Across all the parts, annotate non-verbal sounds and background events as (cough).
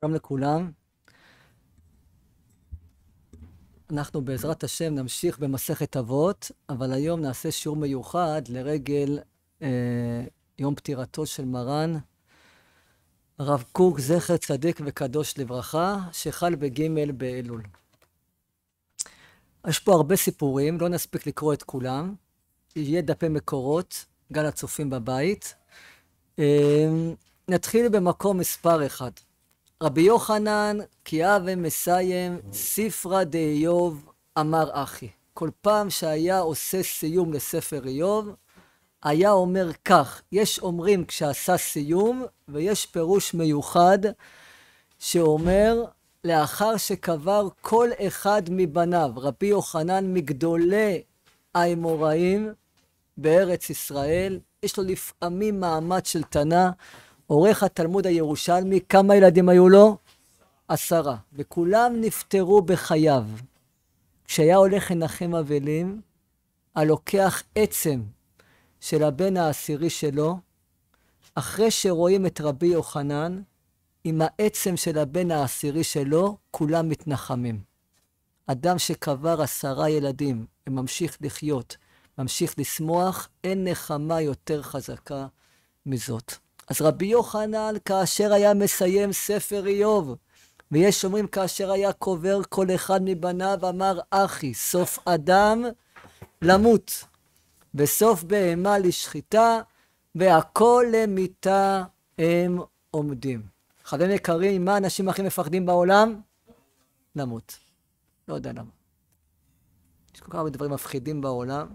שלום לכולם. אנחנו בעזרת השם נמשיך במסכת אבות, אבל היום נעשה שיעור מיוחד לרגל אה, יום פטירתו של מרן, הרב קוק, זכר צדיק וקדוש לברכה, שחל בג' באלול. יש פה הרבה סיפורים, לא נספיק לקרוא את כולם. יהיה דפי מקורות, גל הצופים בבית. אה, נתחיל במקום מספר אחד. רבי יוחנן, כי הווה מסיים, ספרא דאיוב אמר אחי. כל פעם שהיה עושה סיום לספר איוב, היה אומר כך, יש אומרים כשעשה סיום, ויש פירוש מיוחד שאומר, לאחר שקבר כל אחד מבניו, רבי יוחנן מגדולי האמוראים בארץ ישראל, יש לו לפעמים מעמד של תנא, עורך התלמוד הירושלמי, כמה ילדים היו לו? עשרה. וכולם נפטרו בחייו. כשהיה הולך לנחם אבלים, הלוקח עצם של הבן העשירי שלו, אחרי שרואים את רבי יוחנן, עם העצם של הבן העשירי שלו, כולם מתנחמים. אדם שקבר עשרה ילדים וממשיך לחיות, ממשיך לשמוח, אין נחמה יותר חזקה מזאת. אז רבי יוחנן, כאשר היה מסיים ספר איוב, ויש אומרים, כאשר היה קובר כל אחד מבניו, אמר, אחי, סוף אדם למות, וסוף בהמה לשחיטה, והכל למיתה הם עומדים. חברים יקרים, מה האנשים הכי מפחדים בעולם? למות. לא יודע למה. יש כל כך הרבה דברים מפחידים בעולם.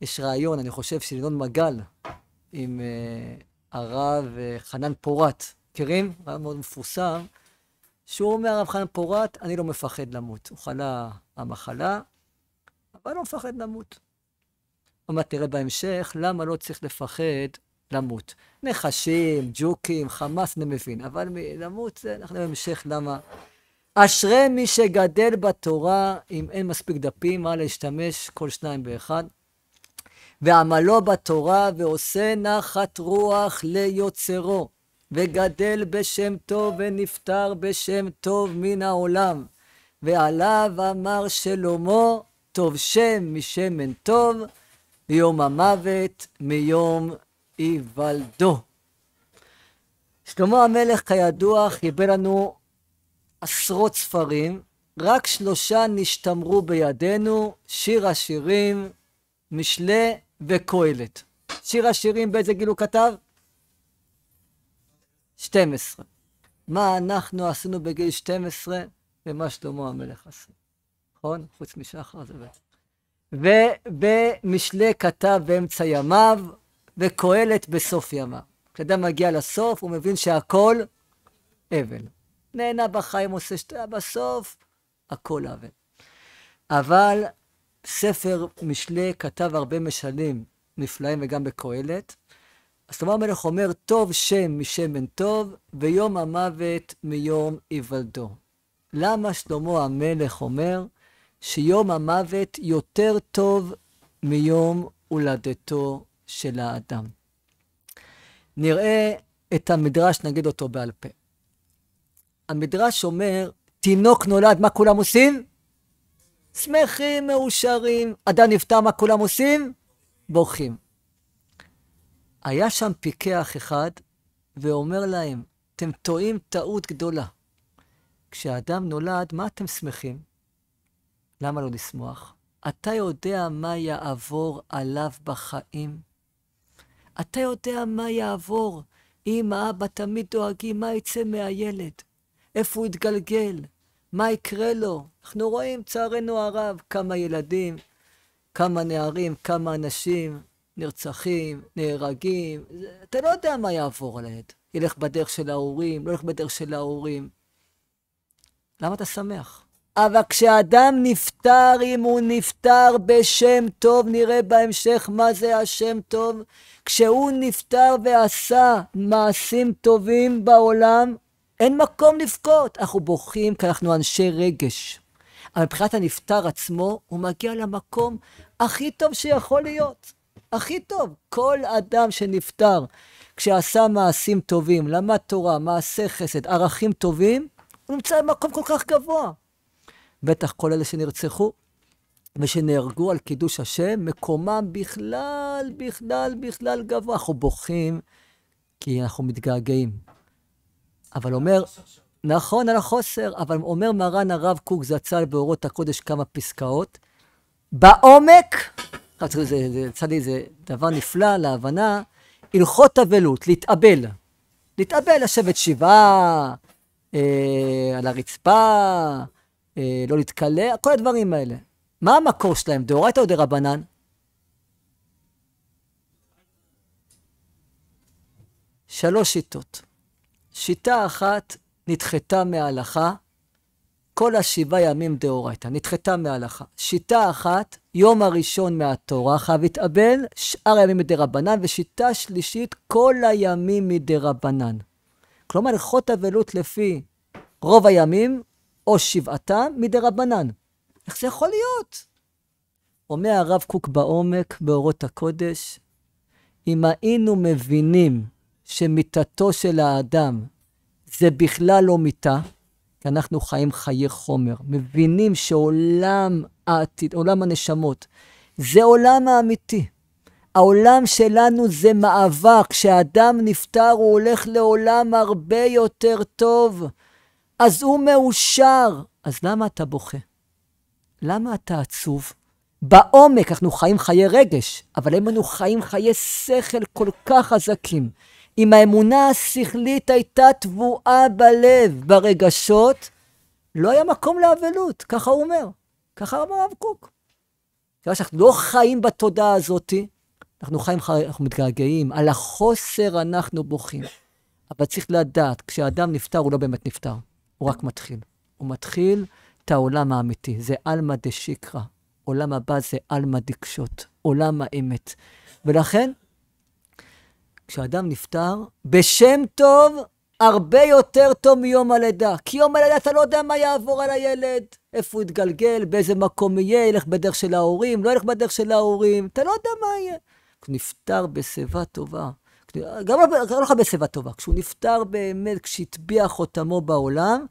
יש רעיון, אני חושב, של ינון מגל, עם אה, הרב אה, חנן פורת. מכירים? רב מאוד מפורסם, שהוא אומר, הרב חנן פורת, אני לא מפחד למות. הוא חלה המחלה, אבל לא מפחד למות. עוד מעט תראה בהמשך למה לא צריך לפחד למות. נחשים, ג'וקים, חמאס, אני מבין, אבל למות זה, אנחנו בהמשך למה. אשרי מי שגדל בתורה, אם אין מספיק דפים, מה להשתמש כל שניים באחד. ועמלו בתורה ועושה נחת רוח ליוצרו, וגדל בשם טוב ונפטר בשם טוב מן העולם. ועליו אמר שלמה, טוב שם משמן טוב, יום המוות מיום היוולדו. שלמה המלך, כידוע, חיבר לנו עשרות ספרים, רק שלושה נשתמרו בידינו, שיר השירים, משלי וקהלת. שיר השירים באיזה גיל הוא כתב? 12. מה אנחנו עשינו בגיל 12 ומה שלמה המלך עשה. נכון? חוץ משחר זה בעצם. ובמשלי כתב באמצע ימיו, וקהלת בסוף ימיו. כשאדם מגיע לסוף, הוא מבין שהכל אבל. נהנה בחיים, עושה שטויה, בסוף הכל אבל. אבל ספר משלי כתב הרבה משלים נפלאים וגם בקהלת. אז תמר המלך אומר, טוב שם משמן טוב, ויום המוות מיום היוולדו. למה שלמה המלך אומר שיום המוות יותר טוב מיום הולדתו של האדם? נראה את המדרש, נגיד אותו בעל פה. המדרש אומר, תינוק נולד, מה כולם עושים? שמחים, מאושרים. אדם נפטר, מה כולם עושים? בוכים. היה שם פיקח אחד, ואומר להם, אתם טועים טעות גדולה. כשאדם נולד, מה אתם שמחים? למה לא לשמוח? אתה יודע מה יעבור עליו בחיים? אתה יודע מה יעבור. אם האבא תמיד דואגים מה יצא מהילד, איפה הוא יתגלגל, מה יקרה לו, אנחנו רואים, צערנו הרב, כמה ילדים, כמה נערים, כמה אנשים נרצחים, נהרגים. אתה לא יודע מה יעבור על הילד. ילך בדרך של ההורים, לא ילך בדרך של ההורים. למה אתה שמח? אבל כשאדם נפטר, אם הוא נפטר בשם טוב, נראה בהמשך מה זה השם טוב. כשהוא נפטר ועשה מעשים טובים בעולם, אין מקום לבכות. אנחנו בוכים כי אנחנו אנשי רגש. אבל מבחינת הנפטר עצמו, הוא מגיע למקום הכי טוב שיכול להיות. הכי טוב. כל אדם שנפטר, כשעשה מעשים טובים, למד תורה, מעשה חסד, ערכים טובים, הוא נמצא במקום כל כך גבוה. בטח כל אלה שנרצחו ושנהרגו על קידוש השם, מקומם בכלל, בכלל, בכלל גבוה. אנחנו בוכים כי אנחנו מתגעגעים. אבל אומר... נכון, על החוסר, אבל אומר מרן הרב קוק זצ"ל באורות הקודש כמה פסקאות. בעומק, זה, יצא לי איזה דבר נפלא להבנה, הלכות אבלות, להתאבל. להתאבל, לשבת שבעה, אה, על הרצפה, אה, לא להתקלע, כל הדברים האלה. מה המקור שלהם, דאורייתא או דרבנן? שלוש שיטות. שיטה אחת נדחתה מההלכה, כל השבעה ימים דאורייתא, נדחתה מההלכה. שיטה אחת, יום הראשון מהתורה חייב להתאבל, שאר הימים מדרבנן, ושיטה שלישית, כל הימים מדרבנן. כלומר, הלכות אבלות לפי רוב הימים, או שבעתם, מדרבנן. איך זה יכול להיות? אומר הרב קוק בעומק, באורות הקודש, אם היינו מבינים שמיתתו של האדם זה בכלל לא מיטה, כי אנחנו חיים חיי חומר. מבינים שעולם העתיד, עולם הנשמות, זה עולם האמיתי. העולם שלנו זה מאבק. כשאדם נפטר, הוא הולך לעולם הרבה יותר טוב. אז הוא מאושר. אז למה אתה בוכה? למה אתה עצוב? בעומק אנחנו חיים חיי רגש, אבל אם אנו חיים חיי שכל כל כך חזקים. אם האמונה השכלית הייתה טבועה בלב, ברגשות, לא היה מקום לאבלות, ככה הוא אומר. ככה אמר הרב קוק. כיוון שאנחנו לא חיים בתודעה הזאת, אנחנו חיים, אנחנו מתגעגעים, על החוסר אנחנו בוכים. אבל צריך לדעת, כשאדם נפטר, הוא לא באמת נפטר, הוא רק מתחיל. הוא מתחיל את העולם האמיתי, זה עלמא דשיקרא. עולם הבא זה עלמא דקשוט, עולם האמת. ולכן, כשאדם נפטר, בשם טוב, הרבה יותר טוב מיום הלידה. כי יום הלידה אתה לא יודע מה יעבור על הילד, איפה הוא יתגלגל, באיזה מקום יהיה, ילך בדרך של ההורים, לא ילך בדרך של ההורים, אתה לא יודע מה יהיה. הוא נפטר בשיבה טובה. גם לא לך לא בשיבה טובה, כשהוא נפטר באמת, כשהטביע חותמו בעולם,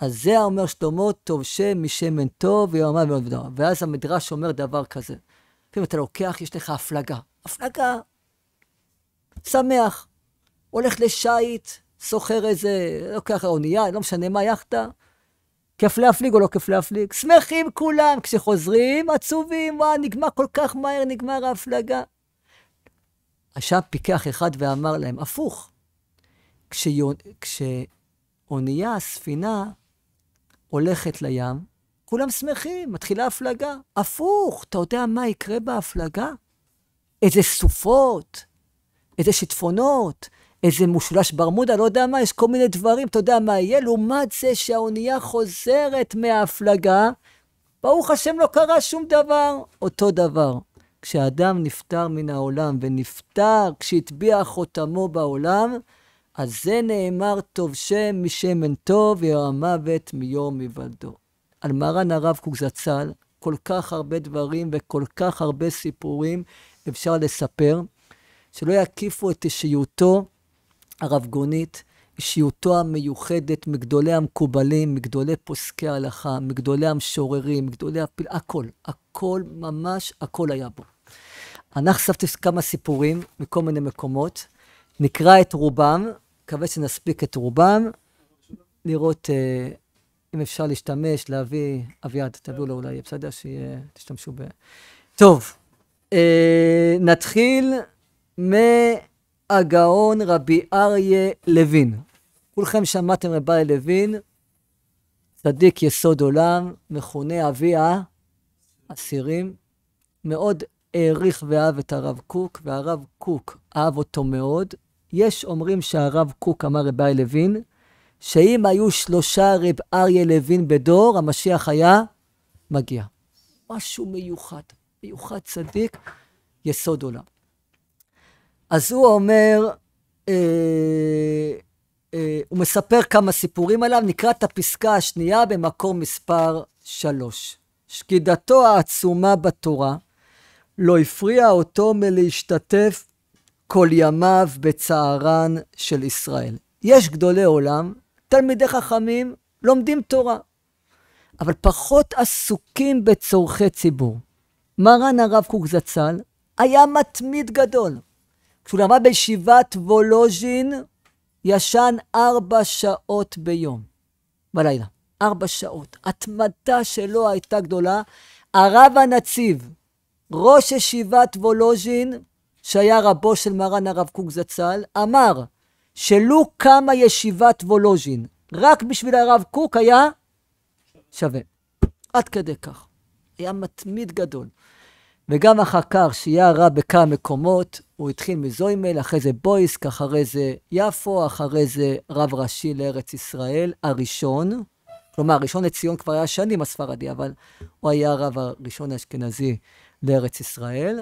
אז זה אומר שלמה, טוב שם משמן טוב ויאמר מאוד ודבר. ואז המדרש אומר דבר כזה. לפעמים אתה לוקח, יש לך הפלגה. הפלגה שמח. הולך לשיט, סוחר איזה, לוקח אונייה, לא משנה מה, יכטה, כיף להפליג או לא כיף להפליג? שמחים כולם. כשחוזרים, עצובים, מה, נגמר כל כך מהר, נגמר ההפלגה. עכשיו פיקח אחד ואמר להם, הפוך, כשאונייה, הספינה, הולכת לים, כולם שמחים, מתחילה הפלגה. הפוך, אתה יודע מה יקרה בהפלגה? איזה סופות, איזה שיטפונות, איזה מושלש ברמודה, לא יודע מה, יש כל מיני דברים, אתה יודע מה יהיה, לעומת זה שהאונייה חוזרת מההפלגה, ברוך השם לא קרה שום דבר. אותו דבר, כשאדם נפטר מן העולם ונפטר כשהטביע חותמו בעולם, אז זה נאמר טוב שם משמן טוב, המוות מיום היוולדו. על מרן הרב קוק זצ"ל, כל כך הרבה דברים וכל כך הרבה סיפורים אפשר לספר. שלא יקיפו את אישיותו הרבגונית, אישיותו המיוחדת מגדולי המקובלים, מגדולי פוסקי ההלכה, מגדולי המשוררים, מגדולי הפיל... הכל, הכל, ממש הכל היה בו. אני חשפתי כמה סיפורים מכל מיני מקומות. נקרא את רובם, מקווה שנספיק את רובם, לראות אה, אם אפשר להשתמש, להביא, אביעד, תביאו לו אולי, בסדר? שתשתמשו ב... טוב, אה, נתחיל מהגאון רבי אריה לוין. כולכם שמעתם רבי אריה לוין, צדיק יסוד עולם, מכונה אבי האסירים, מאוד העריך ואהב את הרב קוק, והרב קוק אהב אותו מאוד. יש אומרים שהרב קוק אמר רבי אריה לוין, שאם היו שלושה רב אריה לוין בדור, המשיח היה מגיע. משהו מיוחד, מיוחד צדיק, יסוד עולם. אז הוא אומר, אה, אה, הוא מספר כמה סיפורים עליו, נקרא את הפסקה השנייה במקור מספר שלוש. שקידתו העצומה בתורה לא הפריעה אותו מלהשתתף כל ימיו בצערן של ישראל. יש גדולי עולם, תלמידי חכמים, לומדים תורה, אבל פחות עסוקים בצורכי ציבור. מרן הרב קוק זצ"ל היה מתמיד גדול. כשהוא למד בישיבת וולוז'ין, ישן ארבע שעות ביום, בלילה. ארבע שעות. התמדה שלו הייתה גדולה. הרב הנציב, ראש ישיבת וולוז'ין, שהיה רבו של מרן הרב קוק זצ"ל, אמר שלו קמה ישיבת וולוז'ין, רק בשביל הרב קוק היה שווה. עד כדי כך. היה מתמיד גדול. וגם אחר כך שיהיה הרע בכמה מקומות, הוא התחיל מזוימל, אחרי זה בויסק, אחרי זה יפו, אחרי זה רב ראשי לארץ ישראל, הראשון. כלומר, הראשון לציון כבר היה שנים הספרדי, אבל הוא היה הרב הראשון האשכנזי לארץ ישראל.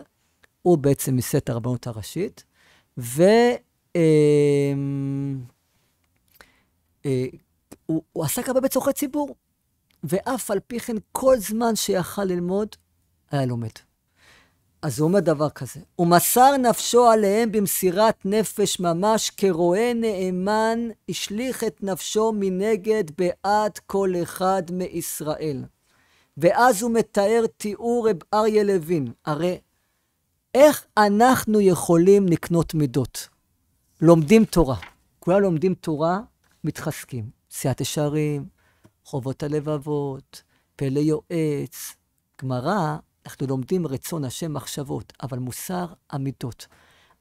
הוא בעצם מסט הרבנות הראשית. ו... אמ, אה, הוא, הוא עסק הרבה בצורכי ציבור, ואף על פי כן כל זמן שיכל ללמוד, היה לומד. אז הוא אומר דבר כזה, מסר נפשו עליהם במסירת נפש ממש, כרועה נאמן, השליך את נפשו מנגד בעד כל אחד מישראל. ואז הוא מתאר תיאור רב אריה לוין, הרי איך אנחנו יכולים לקנות מידות? לומדים תורה. כולם לומדים תורה, מתחזקים. סיעת ישרים, חובות הלבבות, פלא יועץ, גמרא, אנחנו לומדים רצון השם מחשבות, אבל מוסר אמיתות.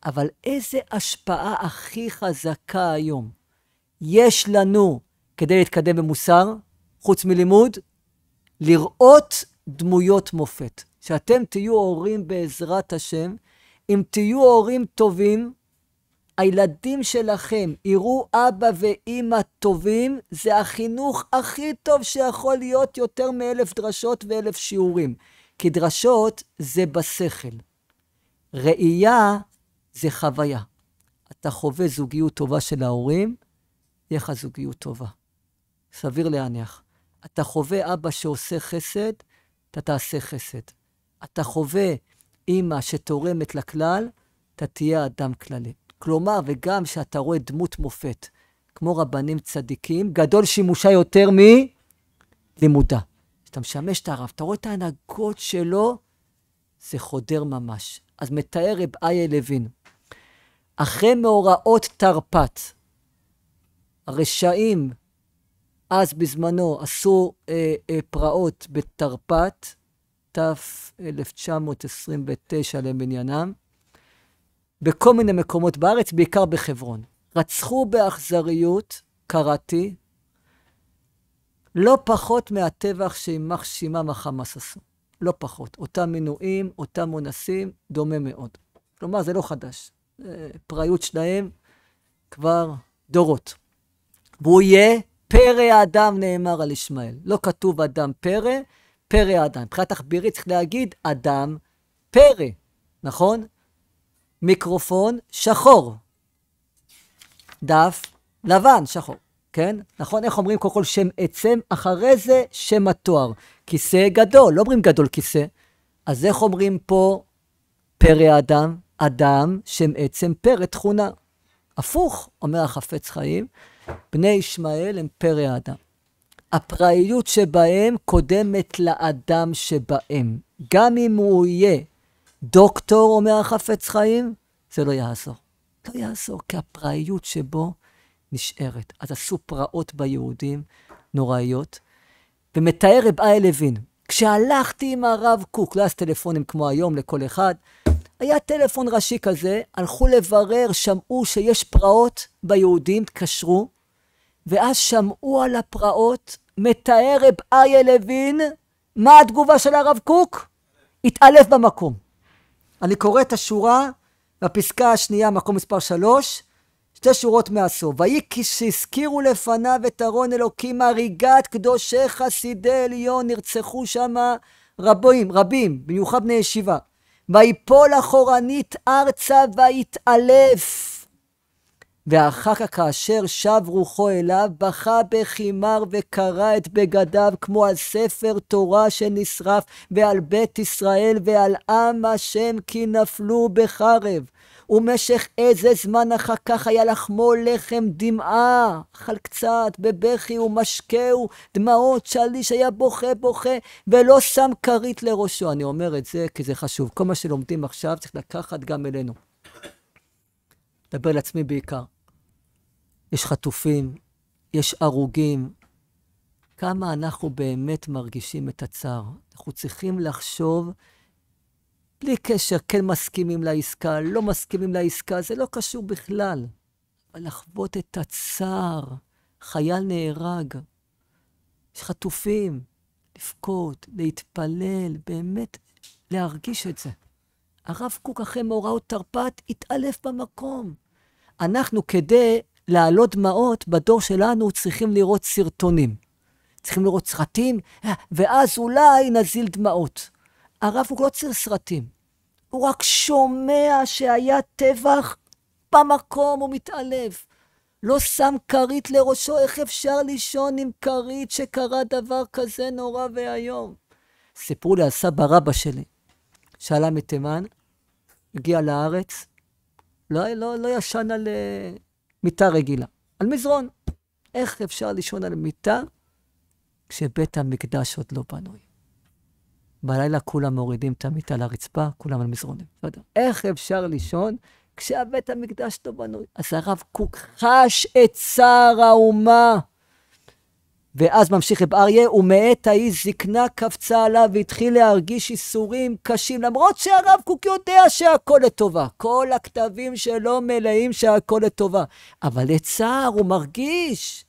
אבל איזה השפעה הכי חזקה היום יש לנו כדי להתקדם במוסר, חוץ מלימוד? לראות דמויות מופת. שאתם תהיו הורים בעזרת השם, אם תהיו הורים טובים, הילדים שלכם יראו אבא ואימא טובים, זה החינוך הכי טוב שיכול להיות יותר מאלף דרשות ואלף שיעורים. כי דרשות זה בשכל. ראייה זה חוויה. אתה חווה זוגיות טובה של ההורים, יהיה לך זוגיות טובה. סביר להניח. אתה חווה אבא שעושה חסד, אתה תעשה חסד. אתה חווה אימא שתורמת לכלל, אתה תהיה אדם כללי. כלומר, וגם כשאתה רואה דמות מופת, כמו רבנים צדיקים, גדול שימושה יותר מלימודה. אתה משמש את הרב, אתה רואה את ההנהגות שלו, זה חודר ממש. אז מתאר רב איה לוין, אחרי מאורעות תרפ"ט, הרשעים, אז בזמנו עשו אה, אה, פרעות בתרפ"ט, תף 1929 למניינם, בכל מיני מקומות בארץ, בעיקר בחברון. רצחו באכזריות, קראתי, לא פחות מהטבח שימח שימם החמאס עשו. לא פחות. אותם מינויים, אותם מונסים, דומה מאוד. כלומר, זה לא חדש. פראיות שלהם כבר דורות. והוא יהיה פרא האדם, נאמר על ישמעאל. לא כתוב אדם פרא, פרא האדם. מבחינה תחבירית צריך להגיד אדם פרא, נכון? מיקרופון שחור, דף לבן שחור. כן? נכון? איך אומרים קודם כל שם עצם, אחרי זה שם התואר. כיסא גדול, לא אומרים גדול כיסא. אז איך אומרים פה פרא אדם? אדם, שם עצם, פרא תכונה. הפוך, אומר החפץ חיים, בני ישמעאל הם פרא אדם. הפראיות שבהם קודמת לאדם שבהם. גם אם הוא יהיה דוקטור, אומר החפץ חיים, זה לא יעזור. לא יעזור, כי הפראיות שבו נשארת. אז עשו פרעות ביהודים נוראיות. ומתאר רב איה לוין, כשהלכתי עם הרב קוק, לא היה טלפונים כמו היום לכל אחד, היה טלפון ראשי כזה, הלכו לברר, שמעו שיש פרעות ביהודים, התקשרו, ואז שמעו על הפרעות, מתאר רב איה לוין, מה התגובה של הרב קוק? התעלף במקום. אני קורא את השורה בפסקה השנייה, מקום מספר שלוש, שתי שורות מהסוף. ויהי כשהזכירו לפניו את ארון אלוקים, הריגת קדושי חסידי עליון, נרצחו שמה רבים, רבים, במיוחד בני ישיבה. ויפול אחורנית ארצה ויתעלף. ואחר כך כאשר שב רוחו אליו, בכה בחימר וקרע את בגדיו כמו על ספר תורה שנשרף, ועל בית ישראל ועל עם השם כי נפלו בחרב. ומשך איזה זמן אחר כך היה לחמו לחם דמעה, אכל קצת בבכי ומשקהו, דמעות שליש היה בוכה בוכה, ולא שם כרית לראשו. אני אומר את זה כי זה חשוב. כל מה שלומדים עכשיו צריך לקחת גם אלינו. דבר לעצמי בעיקר. יש חטופים, יש הרוגים. כמה אנחנו באמת מרגישים את הצער. אנחנו צריכים לחשוב בלי קשר, כן מסכימים לעסקה, לא מסכימים לעסקה, זה לא קשור בכלל. לחוות את הצער, חייל נהרג, יש חטופים, לבכות, להתפלל, באמת להרגיש את זה. הרב קוק אחרי מאורעות תרפ"ט התעלף במקום. אנחנו כדי להעלות דמעות, בדור שלנו צריכים לראות סרטונים. צריכים לראות סרטים, ואז אולי נזיל דמעות. הרב הוא לא ציר סרטים. הוא רק שומע שהיה טבח במקום, הוא מתעלב. לא שם כרית לראשו, איך אפשר לישון עם כרית שקרה דבר כזה נורא ואיום? סיפרו לי על סבא רבא שלי, שעלה מתימן, הגיע לארץ, לא, לא, לא ישן על uh, מיטה רגילה, על מזרון. איך אפשר לישון על מיטה כשבית המקדש עוד לא בנוי? בלילה כולם מורידים את המיטה לרצפה, כולם על מזרונים. לא יודע. איך אפשר לישון כשהבית המקדש לא בנוי? אז הרב קוק חש את צער האומה. ואז ממשיך רב אריה, ומעת ההיא זקנה קפצה עליו והתחיל להרגיש איסורים קשים, למרות שהרב קוק יודע שהכל לטובה. כל הכתבים שלו מלאים שהכל לטובה. אבל לצער הוא מרגיש.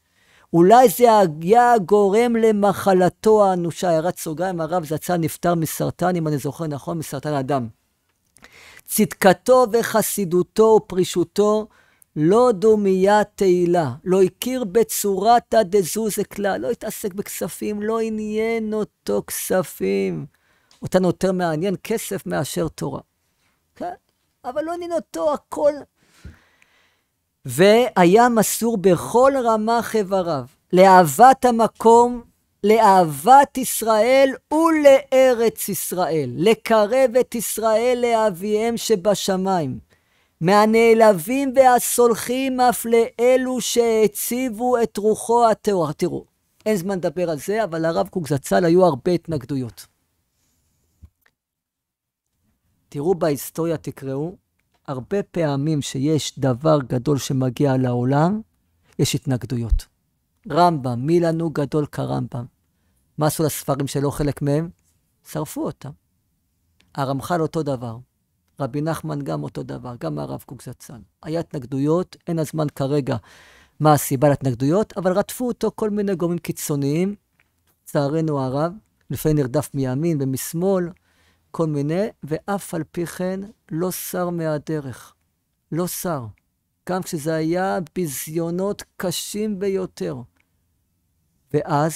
אולי זה היה גורם למחלתו האנושה, הערת סוגריים, הרב זצ"ל נפטר מסרטן, אם אני זוכר נכון, מסרטן הדם. צדקתו וחסידותו ופרישותו לא דומיה תהילה, לא הכיר בצורתא דזוזה כלל, לא התעסק בכספים, לא עניין אותו כספים. אותנו יותר מעניין כסף מאשר תורה. כן? אבל לא עניין אותו הכל והיה מסור בכל רמה חבריו, לאהבת המקום, לאהבת ישראל ולארץ ישראל, לקרב את ישראל לאביהם שבשמיים, מהנעלבים והסולחים אף לאלו שהציבו את רוחו הטהור. תראו, אין זמן לדבר על זה, אבל לרב קוק זצ"ל היו הרבה התנגדויות. תראו בהיסטוריה, תקראו, הרבה פעמים שיש דבר גדול שמגיע לעולם, יש התנגדויות. רמב"ם, מי לנו גדול כרמב"ם? מה עשו לספרים שלו חלק מהם? שרפו אותם. הרמח"ל אותו דבר. רבי נחמן גם אותו דבר, גם הרב קוק זצ"ל. היה התנגדויות, אין הזמן כרגע מה הסיבה להתנגדויות, אבל רדפו אותו כל מיני גורמים קיצוניים, לצערנו הרב, לפעמים נרדף מימין ומשמאל, כל מיני, ואף על פי כן לא סר מהדרך. לא סר. גם כשזה היה ביזיונות קשים ביותר. ואז,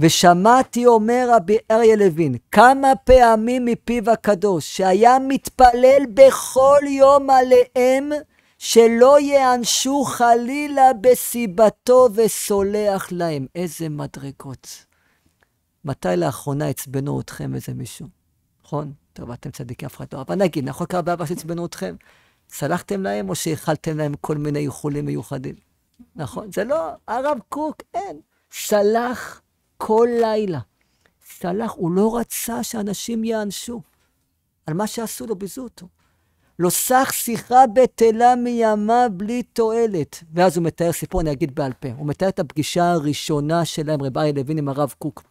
ושמעתי אומר רבי אריה לוין, כמה פעמים מפיו הקדוש, שהיה מתפלל בכל יום עליהם, שלא ייענשו חלילה בסיבתו וסולח להם. איזה מדרגות. מתי לאחרונה עצבנו אתכם איזה מישהו? נכון, טוב, אתם צדיקי אף אחד לא, אבל נגיד, נכון קרה בעבר שעצבנו אתכם? סלחתם להם או שהאכלתם להם כל מיני איחולים מיוחדים? נכון, זה לא, הרב קוק, אין. סלח כל לילה. סלח, הוא לא רצה שאנשים ייענשו על מה שעשו לו, ביזו אותו. לא סך שיחה בטלה מימה בלי תועלת. ואז הוא מתאר סיפור, אני אגיד בעל פה. הוא מתאר את הפגישה הראשונה שלהם, רב אריה לוין עם הרב קוק.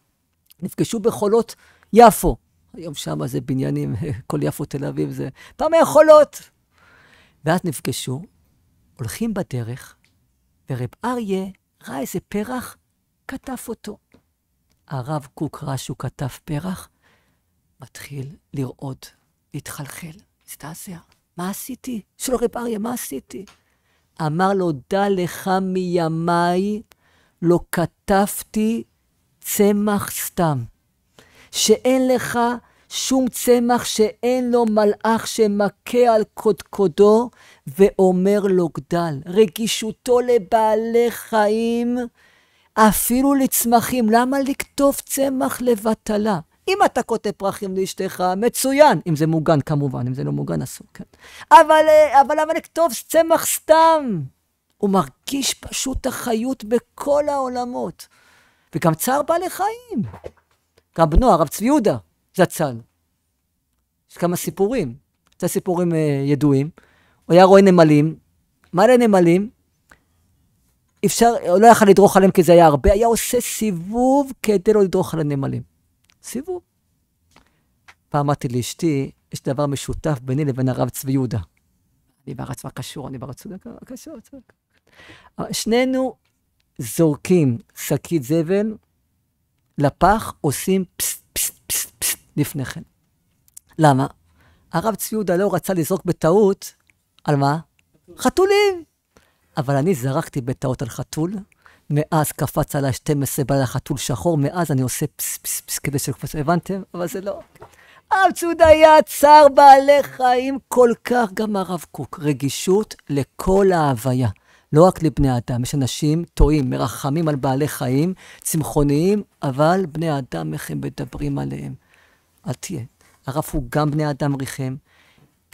נפגשו בחולות יפו. היום שם זה בניינים, (laughs) כל יפו תל אביב זה, פעם היכולות. ואז נפגשו, הולכים בדרך, ורב אריה ראה איזה פרח, כתב אותו. הרב קוק ראה שהוא כתב פרח, מתחיל לרעוד, להתחלחל, הזדעזע. מה עשיתי? שלא רב אריה, מה עשיתי? אמר לו, דע לך מימיי, לא כתבתי צמח סתם. שאין לך שום צמח שאין לו מלאך שמכה על קודקודו ואומר לו גדל. רגישותו לבעלי חיים, אפילו לצמחים. למה לקטוף צמח לבטלה? אם אתה כותב פרחים לאשתך, מצוין. אם זה מוגן כמובן, אם זה לא מוגן אסור, כן. אבל, אה, אבל למה לכתוב צמח סתם? הוא מרגיש פשוט החיות בכל העולמות. וגם צער בעלי חיים. גם בנו, הרב צבי יהודה, זצ"ל. יש כמה סיפורים, זה סיפורים אה, ידועים. הוא היה רואה נמלים, מלא נמלים, אפשר, הוא לא יכל לדרוך עליהם כי זה היה הרבה, היה עושה סיבוב כדי לא לדרוך על הנמלים. סיבוב. פעם אמרתי לאשתי, יש דבר משותף ביני לבין הרב צבי יהודה. אני והרב צבא קשור, אני והרב צבי קשור. שנינו זורקים שקית זבל לפח עושים פסט, פסט, פסט, פסט לפני כן. למה? הרב צבי יהודה לא רצה לזרוק בטעות, על מה? חתולים. אבל אני זרקתי בטעות על חתול, מאז קפץ עליי 12 בלילה חתול שחור, מאז אני עושה פס פס פס כדי שקפץ, הבנתם? אבל זה לא. הרב צודה היה צער בעלי חיים כל כך, גם הרב קוק. רגישות לכל ההוויה. לא רק לבני אדם, יש אנשים טועים, מרחמים על בעלי חיים, צמחוניים, אבל בני אדם, איך הם מדברים עליהם. אל תהיה. הרף הוא גם בני אדם ריחם,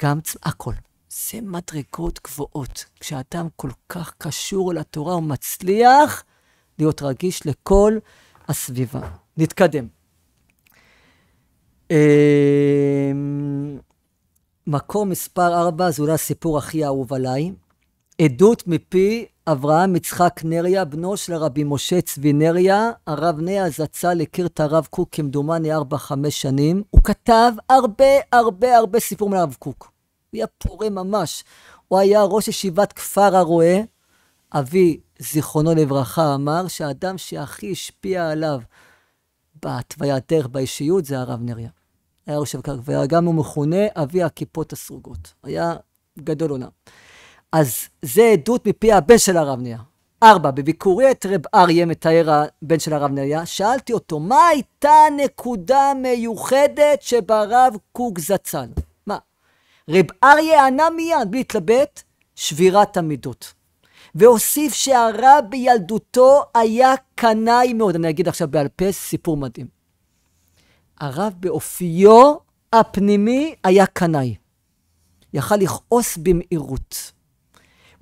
גם צ... הכל. זה מדרגות גבוהות. כשאדם כל כך קשור אל התורה, הוא מצליח להיות רגיש לכל הסביבה. נתקדם. אה, מקום מספר 4, זה אולי הסיפור הכי אהוב עליי. עדות מפי אברהם יצחק נריה, בנו של רבי משה צבי נריה, הרב נריה זצ"ל הכיר את הרב קוק כמדומני 4-5 שנים. הוא כתב הרבה הרבה הרבה סיפורים על הרב קוק. הוא היה פורה ממש. הוא היה ראש ישיבת כפר הרועה. אבי, זיכרונו לברכה, אמר שהאדם שהכי השפיע עליו בהתוויית דרך, באישיות, זה הרב נריה. היה יושב ככה, וגם הוא מכונה אבי הכיפות הסרוגות. היה גדול עולם. אז זה עדות מפי הבן של הרב נהיה. ארבע, בביקורי את רב אריה, מתאר הבן של הרב נריה, שאלתי אותו, מה הייתה הנקודה המיוחדת שברב קוק זצ"ל? מה? רב אריה ענה מיד, בלי להתלבט, שבירת המידות. והוסיף שהרב בילדותו היה קנאי מאוד. אני אגיד עכשיו בעל פה סיפור מדהים. הרב באופיו הפנימי היה קנאי. יכל לכעוס במהירות.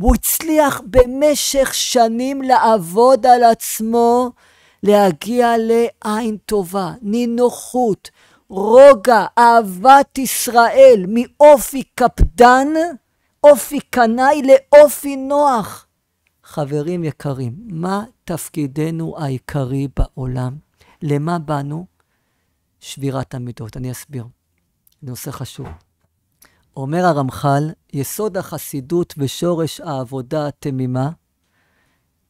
והוא הצליח במשך שנים לעבוד על עצמו, להגיע לעין טובה, נינוחות, רוגע, אהבת ישראל, מאופי קפדן, אופי קנאי לאופי נוח. חברים יקרים, מה תפקידנו העיקרי בעולם? למה באנו? שבירת המידות. אני אסביר. נושא חשוב. אומר הרמח"ל, יסוד החסידות ושורש העבודה התמימה,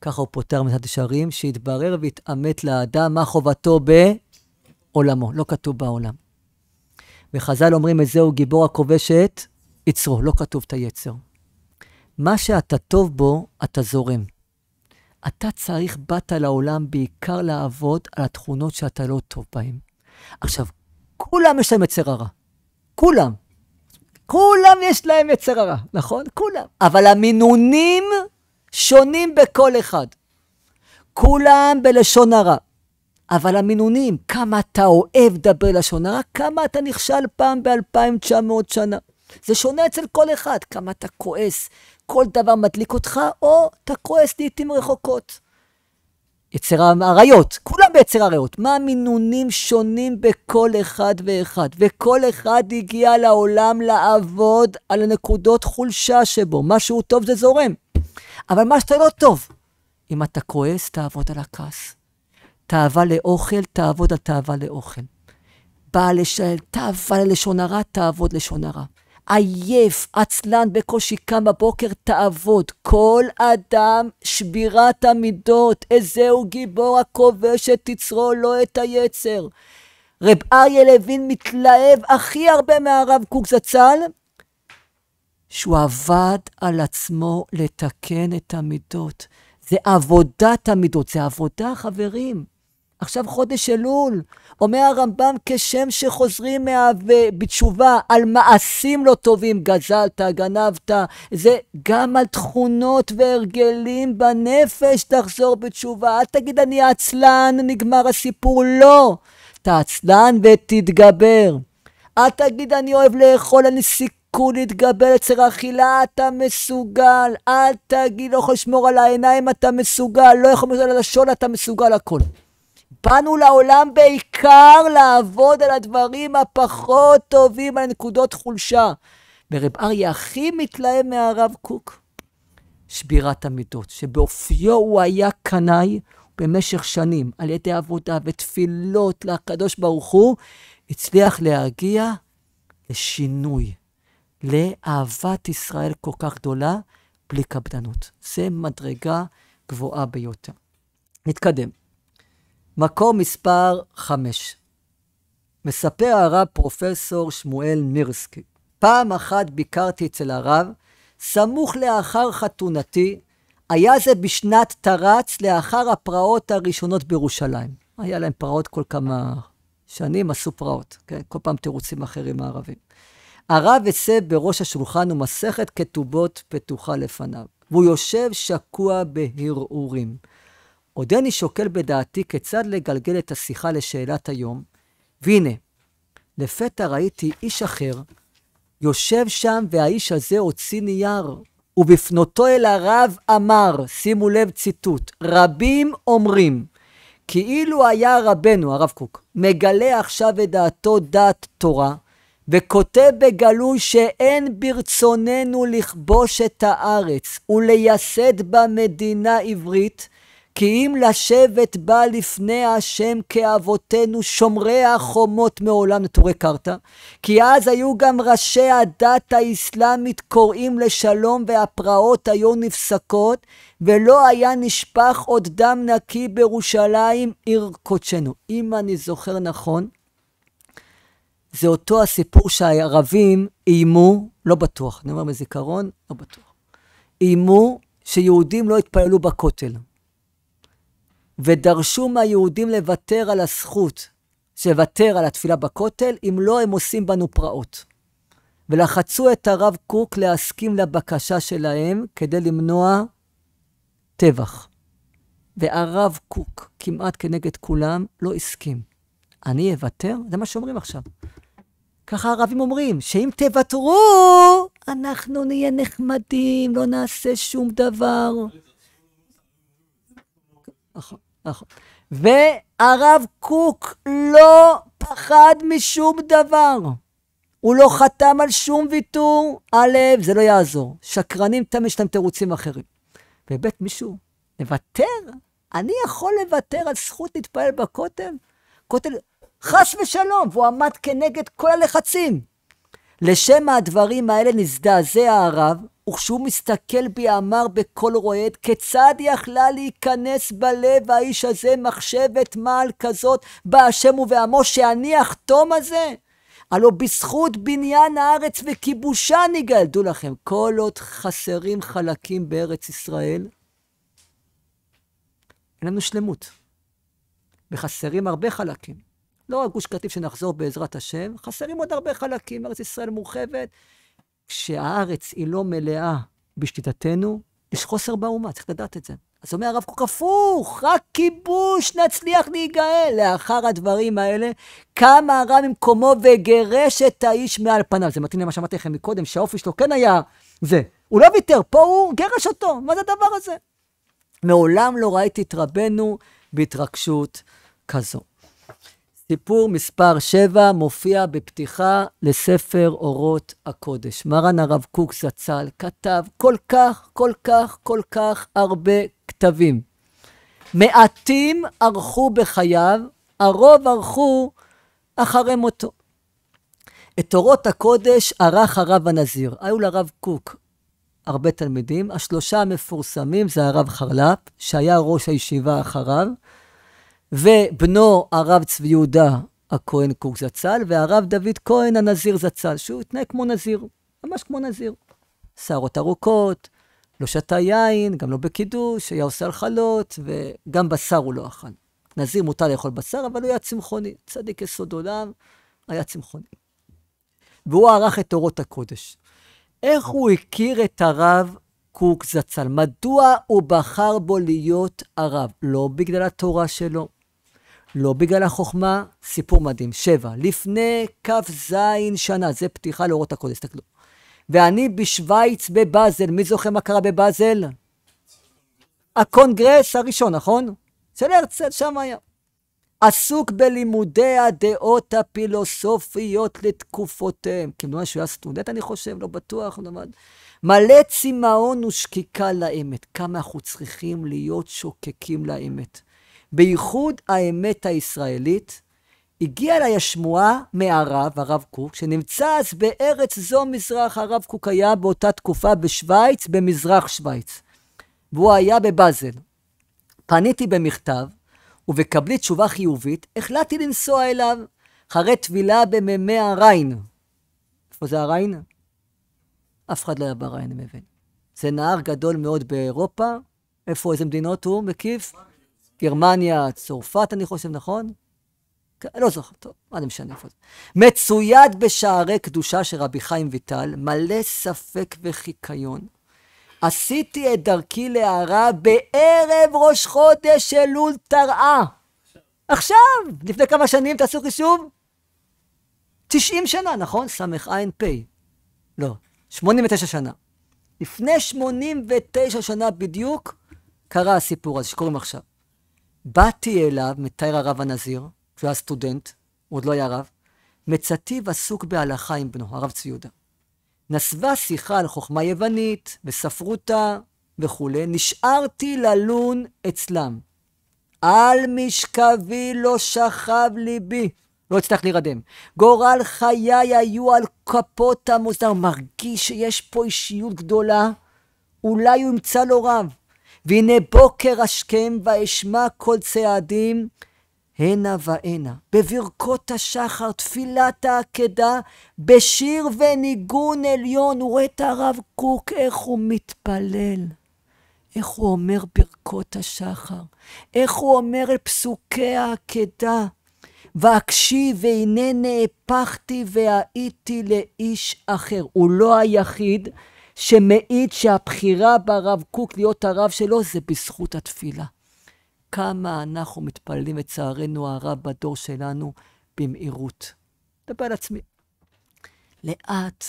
ככה הוא פותר מצד השערים, שהתברר והתעמת לאדם מה חובתו בעולמו, לא כתוב בעולם. וחז"ל אומרים, את הוא גיבור הכובש את יצרו, לא כתוב את היצר. מה שאתה טוב בו, אתה זורם. אתה צריך, באת לעולם בעיקר לעבוד על התכונות שאתה לא טוב בהן. עכשיו, כולם יש להם יצר הרע. כולם. כולם יש להם יצר הרע, נכון? כולם. אבל המינונים שונים בכל אחד. כולם בלשון הרע. אבל המינונים, כמה אתה אוהב לדבר לשון הרע, כמה אתה נכשל פעם ב-2900 שנה. זה שונה אצל כל אחד, כמה אתה כועס, כל דבר מדליק אותך, או אתה כועס לעיתים רחוקות. יצר האריות, כולם ביצר האריות. מה המינונים שונים בכל אחד ואחד? וכל אחד הגיע לעולם לעבוד על הנקודות חולשה שבו. מה שהוא טוב זה זורם. אבל מה שאתה לא טוב, אם אתה כועס, תעבוד על הכעס. תאווה לאוכל, תעבוד על תאווה לאוכל. בעל לשאל, תאווה ללשון הרע, תעבוד לשון הרע. עייף, עצלן, בקושי קם בבוקר, תעבוד. כל אדם שבירת המידות, איזהו גיבור הכובש את יצרו, לא את היצר. רב אריה לוין מתלהב הכי הרבה מהרב קוק זצ"ל, שהוא עבד על עצמו לתקן את המידות. זה עבודת המידות, זה עבודה, חברים. עכשיו חודש אלול. אומר הרמב"ם, כשם שחוזרים מה... בתשובה על מעשים לא טובים, גזלת, גנבת, זה גם על תכונות והרגלים בנפש תחזור בתשובה. אל תגיד אני עצלן, נגמר הסיפור. לא. אתה עצלן ותתגבר. אל תגיד אני אוהב לאכול, אני סיכוי להתגבר אצל אכילה, אתה מסוגל. אל תגיד לא יכול לשמור על העיניים, אתה מסוגל. לא יכול לשמור על הלשון, אתה מסוגל הכל. באנו לעולם בעיקר לעבוד על הדברים הפחות טובים, על נקודות חולשה. ורב אריה הכי מתלהם מהרב קוק, שבירת המידות, שבאופיו הוא היה קנאי במשך שנים, על ידי עבודה ותפילות לקדוש ברוך הוא, הצליח להגיע לשינוי, לאהבת ישראל כל כך גדולה, בלי קפדנות. זה מדרגה גבוהה ביותר. נתקדם. מקום מספר 5. מספר הרב פרופסור שמואל מירסקי. פעם אחת ביקרתי אצל הרב, סמוך לאחר חתונתי, היה זה בשנת תר"צ לאחר הפרעות הראשונות בירושלים. היה להם פרעות כל כמה שנים, עשו פרעות, כן? כל פעם תירוצים אחרים הערבים. הרב עשה בראש השולחן ומסכת כתובות פתוחה לפניו, והוא יושב שקוע בהרהורים. עודני שוקל בדעתי כיצד לגלגל את השיחה לשאלת היום, והנה, לפתע ראיתי איש אחר, יושב שם, והאיש הזה הוציא נייר, ובפנותו אל הרב אמר, שימו לב ציטוט, רבים אומרים, כאילו היה רבנו, הרב קוק, מגלה עכשיו את דעתו דעת תורה, וכותב בגלוי שאין ברצוננו לכבוש את הארץ ולייסד בה מדינה עברית, כי אם לשבת בא לפני השם כאבותינו שומרי החומות מעולם נטורי קרתא, כי אז היו גם ראשי הדת האסלאמית קוראים לשלום והפרעות היו נפסקות, ולא היה נשפך עוד דם נקי בירושלים עיר קודשנו. אם אני זוכר נכון, זה אותו הסיפור שהערבים איימו, לא בטוח, אני אומר מזיכרון, לא בטוח, איימו שיהודים לא יתפללו בכותל. ודרשו מהיהודים לוותר על הזכות, לוותר על התפילה בכותל, אם לא הם עושים בנו פרעות. ולחצו את הרב קוק להסכים לבקשה שלהם כדי למנוע טבח. והרב קוק, כמעט כנגד כולם, לא הסכים. אני אוותר? זה מה שאומרים עכשיו. ככה הערבים אומרים, שאם תוותרו, אנחנו נהיה נחמדים, לא נעשה שום דבר. נכון. נכון. והרב קוק לא פחד משום דבר. הוא לא חתם על שום ויתור, א', זה לא יעזור. שקרנים, תמיד יש להם תירוצים אחרים. ובית מישהו, לוותר? אני יכול לוותר על זכות להתפעל בכותל? כותל, חס ושלום, והוא עמד כנגד כל הלחצים. לשם הדברים האלה נזדעזע הרב, וכשהוא מסתכל בי אמר בקול רועד, כיצד יכלה להיכנס בלב האיש הזה מחשבת מעל כזאת בהשם ובעמו, שאני אחתום על זה? הלא בזכות בניין הארץ וכיבושה נגאלדו לכם. כל עוד חסרים חלקים בארץ ישראל, אין לנו שלמות. וחסרים הרבה חלקים. לא רק גוש קטיף שנחזור בעזרת השם, חסרים עוד הרבה חלקים. ארץ ישראל מורחבת, כשהארץ היא לא מלאה בשליטתנו, יש חוסר באומה, צריך לדעת את זה. אז אומר הרב קוק, הפוך, רק כיבוש נצליח להיגאל. לאחר הדברים האלה, קם הרע ממקומו וגירש את האיש מעל פניו. זה מתאים למה שאמרתי לכם מקודם, שהאופי שלו כן היה זה. הוא לא ויתר, פה הוא גירש אותו, מה זה הדבר הזה? מעולם לא ראיתי את רבנו בהתרגשות כזו. סיפור מספר 7 מופיע בפתיחה לספר אורות הקודש. מרן הרב קוק זצ"ל כתב כל כך, כל כך, כל כך הרבה כתבים. מעטים ערכו בחייו, הרוב ערכו אחרי מותו. את אורות הקודש ערך הרב הנזיר. היו לרב קוק הרבה תלמידים, השלושה המפורסמים זה הרב חרל"פ, שהיה ראש הישיבה אחריו, ובנו הרב צבי יהודה הכהן קוק זצ"ל, והרב דוד כהן הנזיר זצ"ל, שהוא התנהג כמו נזיר, ממש כמו נזיר. שערות ארוכות, לא שתה יין, גם לא בקידוש, היה עושה הלחלות, וגם בשר הוא לא אכל. נזיר מותר לאכול בשר, אבל הוא היה צמחוני. צדיק יסוד עולם, היה צמחוני. והוא ערך את אורות הקודש. איך הוא הכיר את הרב קוק זצ"ל? מדוע הוא בחר בו להיות הרב? לא בגלל התורה שלו, לא בגלל החוכמה, סיפור מדהים. שבע, לפני כ"ז שנה, זה פתיחה לאורות הקודש, תסתכלו. ואני בשוויץ בבאזל, מי זוכר מה קרה בבאזל? הקונגרס הראשון, נכון? של הרצל, שם היה. עסוק בלימודי הדעות הפילוסופיות לתקופותיהם. כמדומני שהוא היה סטודנט, אני חושב, לא בטוח, הוא לא למד. מלא צמאון ושקיקה לאמת. כמה אנחנו צריכים להיות שוקקים לאמת. בייחוד האמת הישראלית, הגיעה אליי השמועה מהרב, הרב קוק, שנמצא אז בארץ זו מזרח, הרב קוק היה באותה תקופה בשוויץ, במזרח שוויץ. והוא היה בבאזל. פניתי במכתב, ובקבלי תשובה חיובית, החלטתי לנסוע אליו, אחרי טבילה במימי הריין. איפה זה הריין? אף אחד לא היה בריין, אני מבין. זה נהר גדול מאוד באירופה. איפה, איזה מדינות הוא מקיף? גרמניה, צרפת, אני חושב, נכון? לא זוכר, טוב, מה זה משנה איפה זה. מצויד בשערי קדושה של רבי חיים ויטל, מלא ספק וחיקיון. עשיתי את דרכי להערה בערב ראש חודש אלול תרעה. עכשיו, עכשיו, לפני כמה שנים, תעשו חישוב. 90 שנה, נכון? ס"ע פ. לא, 89 שנה. לפני 89 שנה בדיוק קרה הסיפור הזה שקוראים עכשיו. באתי אליו, מתאר הרב הנזיר, שהוא היה סטודנט, הוא עוד לא היה רב, מצטיב עסוק בהלכה עם בנו, הרב צבי יהודה. נסבה שיחה על חוכמה יוונית, וספרותה וכולי, נשארתי ללון אצלם. על משכבי לא שכב ליבי. לא הצלח להירדם. גורל חיי היו על כפות המוסדר מרגיש שיש פה אישיות גדולה, אולי הוא ימצא לו רב. והנה בוקר השכם ואשמע כל צעדים הנה והנה, בברכות השחר, תפילת העקדה, בשיר וניגון עליון, הוא רואה את הרב קוק, איך הוא מתפלל, איך הוא אומר ברכות השחר, איך הוא אומר את פסוקי העקדה. ואקשיב, והנה נהפכתי והייתי לאיש אחר. הוא לא היחיד, שמעיד שהבחירה ברב קוק להיות הרב שלו זה בזכות התפילה. כמה אנחנו מתפללים, לצערנו הרב, בדור שלנו, במהירות. דבר על עצמי. לאט,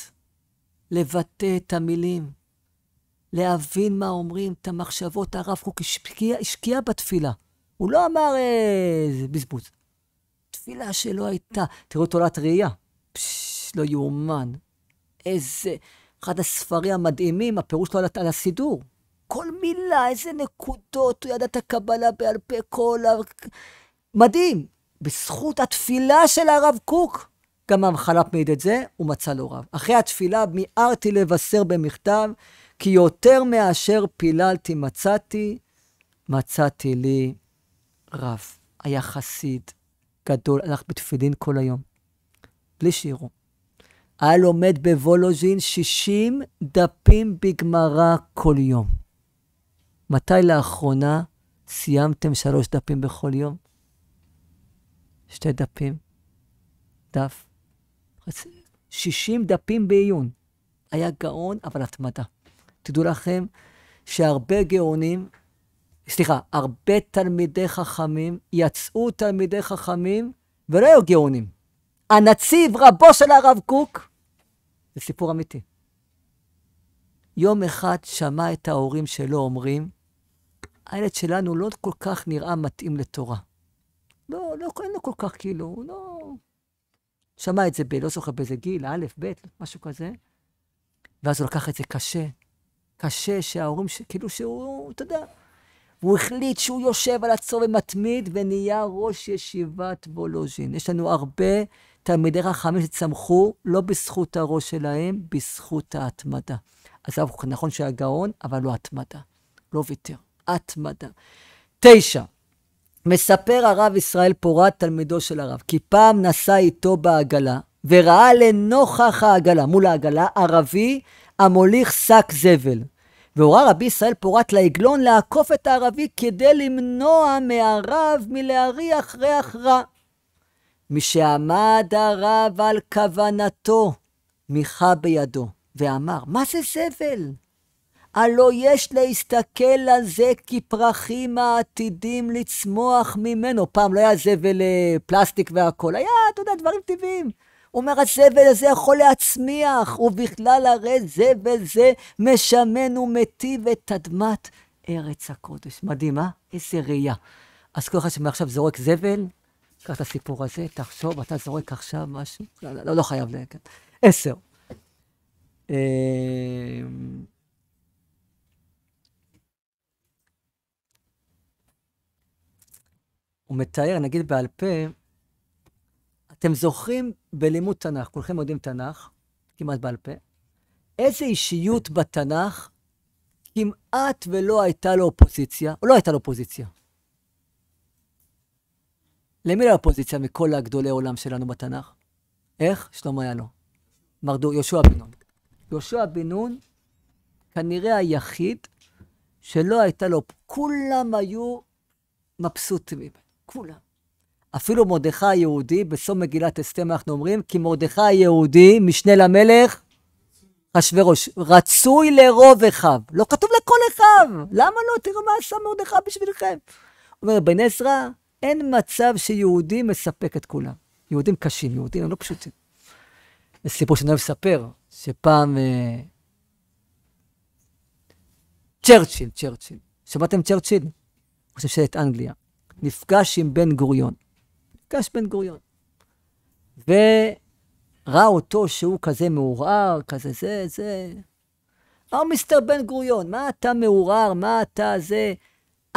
לבטא את המילים, להבין מה אומרים, את המחשבות. הרב קוק השקיע, השקיע בתפילה. הוא לא אמר איזה אה, בזבוז. תפילה שלא הייתה. תראו תולעת ראייה. פשש, לא יאומן. איזה... אחד הספרים המדהימים, הפירוש שלו לא על הסידור. כל מילה, איזה נקודות, הוא ידע את הקבלה בעל פה, כל ה... מדהים. בזכות התפילה של הרב קוק, גם המחלף מעיד את זה, הוא מצא לו רב. אחרי התפילה מיהרתי לבשר במכתב, כי יותר מאשר פיללתי מצאתי, מצאתי לי רב. היה חסיד גדול, הלך בתפילין כל היום, בלי שיראו. היה לומד בוולוז'ין 60 דפים בגמרא כל יום. מתי לאחרונה סיימתם שלוש דפים בכל יום? שתי דפים, דף, 60 דפים בעיון. היה גאון, אבל התמדה. תדעו לכם שהרבה גאונים, סליחה, הרבה תלמידי חכמים, יצאו תלמידי חכמים ולא היו גאונים. הנציב רבו של הרב קוק זה סיפור אמיתי. יום אחד שמע את ההורים שלו אומרים, הילד שלנו לא כל כך נראה מתאים לתורה. לא, לא, אין לו כל כך כאילו, הוא לא... שמע את זה ב... לא זוכר באיזה גיל, א', ב', משהו כזה. ואז הוא לקח את זה קשה. קשה שההורים, ש... כאילו שהוא, אתה יודע, הוא החליט שהוא יושב על הצור ומתמיד ונהיה ראש ישיבת וולוז'ין. יש לנו הרבה תלמידי חכמים שצמחו לא בזכות הראש שלהם, בזכות ההתמדה. אז נכון שהיה גאון, אבל לא התמדה. לא ויתר. התמדה. תשע, מספר הרב ישראל פורת, תלמידו של הרב, כי פעם נסע איתו בעגלה, וראה לנוכח העגלה, מול העגלה, ערבי המוליך שק זבל. והורה רבי ישראל פורת לעגלון לעקוף את הערבי כדי למנוע מהרב מלהריח ריח רע. משעמד הרב על כוונתו, מיכה בידו, ואמר, מה זה זבל? הלא יש להסתכל על זה כפרחים העתידים לצמוח ממנו. פעם לא היה זבל אה, פלסטיק והכול, היה, אתה יודע, דברים טבעיים. הוא אומר, הזבל הזה יכול להצמיח, ובכלל הרי זבל זה משמן ומטיב את אדמת ארץ הקודש. מדהים, אה? איזה ראייה. אז כל אחד שמעכשיו זורק זבל, קח את הסיפור הזה, תחשוב, אתה זורק עכשיו משהו, לא, לא, לא חייב, כן. עשר. אמ, הוא מתאר, נגיד בעל פה, אתם זוכרים בלימוד תנ"ך, כולכם יודעים תנ"ך, כמעט בעל פה, איזה אישיות בתנ"ך כמעט ולא הייתה לו אופוזיציה, או לא הייתה לו אופוזיציה. למי לא הפוזיציה מכל הגדולי עולם שלנו בתנ"ך? איך? שלמה היה לו. מרדו, יהושע בן נון. יהושע בן נון כנראה היחיד שלא הייתה לו, כולם היו מבסוטים כולם. אפילו מרדכי היהודי, בסום מגילת אסתר אנחנו אומרים, כי מרדכי היהודי, משנה למלך, אשוורוש, רצוי לרוב אחיו. לא כתוב לכל אחיו, למה לא? תראו מה עשה מרדכי בשבילכם. אומר, בן עזרא, אין מצב שיהודי מספק את כולם. יהודים קשים, יהודים הם לא פשוטים. זה סיפור שאני אוהב לספר, שפעם... אה, צ'רצ'יל, צ'רצ'יל. שמעתם צ'רצ'יל? חושב שאת אנגליה. נפגש עם בן גוריון. נפגש בן גוריון. וראה אותו שהוא כזה מעורער, כזה זה, זה. אמר מיסטר בן גוריון, מה אתה מעורער, מה אתה זה?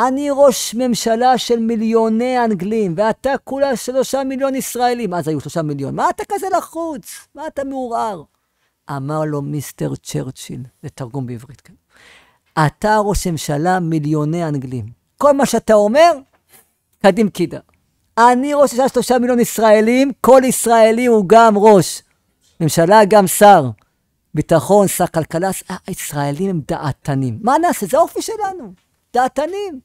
אני ראש ממשלה של מיליוני אנגלים, ואתה כולה שלושה מיליון ישראלים. אז היו שלושה מיליון. מה אתה כזה לחוץ? מה אתה מעורער? אמר לו מיסטר צ'רצ'יל, זה תרגום בעברית, כן. אתה ראש ממשלה מיליוני אנגלים. כל מה שאתה אומר, קדים קידה. אני ראש ממשלה שלושה מיליון ישראלים, כל ישראלי הוא גם ראש. ממשלה גם שר. ביטחון, שר כלכלה, הישראלים הם דעתנים. מה נעשה? זה האופי שלנו. דעתנים.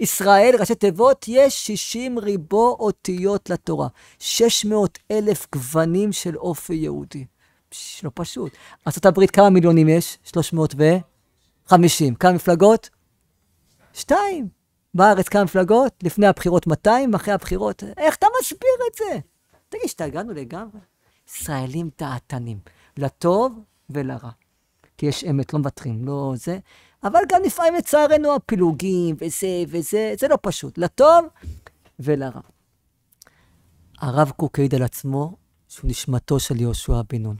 ישראל, ראשי תיבות, יש 60 ריבו אותיות לתורה. 600 אלף גוונים של אופי יהודי. פש, לא פשוט. ארה"ב כמה מיליונים יש? 350. כמה מפלגות? שתיים. בארץ כמה מפלגות? לפני הבחירות 200, אחרי הבחירות. איך אתה מסביר את זה? תגיד, השתגענו לגמרי. ישראלים דעתנים, לטוב ולרע. כי יש אמת, לא מוותרים, לא זה. אבל גם לפעמים לצערנו הפילוגים וזה וזה, זה לא פשוט, לטוב ולרע. הרב קוק העיד על עצמו שהוא נשמתו של יהושע בן נון.